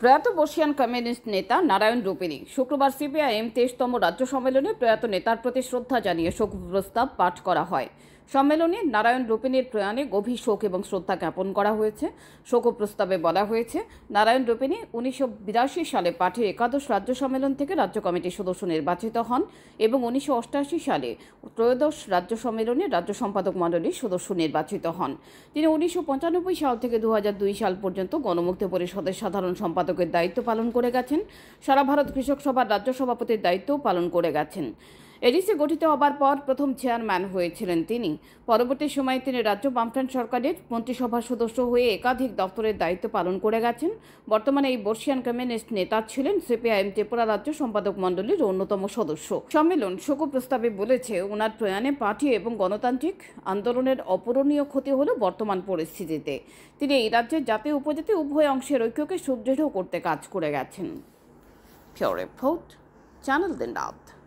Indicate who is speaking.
Speaker 1: প্রয়াত বর্ষিয়ান কমিউনিস্ট নেতা নারায়ণ রূপিনী শুক্রবার সিপিআইএম তেইশতম রাজ্য সম্মেলনে প্রয়াত নেতার প্রতি শ্রদ্ধা জানিয়ে শোক প্রস্তাব পাঠ করা হয় সম্মেলনে নারায়ণ রূপিনীর প্রয়াণে গভীর শোক এবং শ্রদ্ধা জ্ঞাপন করা হয়েছে শোক প্রস্তাবে বলা হয়েছে নারায়ণ রূপিনী উনিশশো সালে পাঠের একাদশ রাজ্য সম্মেলন থেকে রাজ্য কমিটির সদস্য নির্বাচিত হন এবং উনিশশো সালে ত্রয়োদশ রাজ্য সম্মেলনে রাজ্য সম্পাদক মণ্ডলীর সদস্য নির্বাচিত হন তিনি উনিশশো সাল থেকে দু সাল পর্যন্ত গণমুক্ত পরিষদের সাধারণ সম্পাদকের দায়িত্ব পালন করে গেছেন সারা ভারত কৃষক সভার রাজ্য সভাপতির দায়িত্বও পালন করে গেছেন এডিসি গঠিত হবার পর প্রথম চেয়ারম্যান হয়েছিলেন তিনি পরবর্তী সময়ে তিনি রাজ্য বামফ্রন্ট সরকারের মন্ত্রিসভার সদস্য হয়ে একাধিক দপ্তরের দায়িত্ব পালন করে গেছেন বর্তমানে এই বর্ষিয়ান কমিউনিস্ট নেতা ছিলেন সিপিআইএম ত্রিপুরা রাজ্য সম্পাদক মণ্ডলীর অন্যতম সদস্য সম্মেলন শোক প্রস্তাবে বলেছে ওনার প্রয়াণে পার্টি এবং গণতান্ত্রিক আন্দোলনের অপূরণীয় ক্ষতি হলো বর্তমান পরিস্থিতিতে তিনি এই রাজ্যে জাতি উপজাতি উভয় অংশের ঐক্যকে সুদৃঢ় করতে কাজ করে গেছেন ফিওর রিপোর্ট চ্যানেল দিন রাত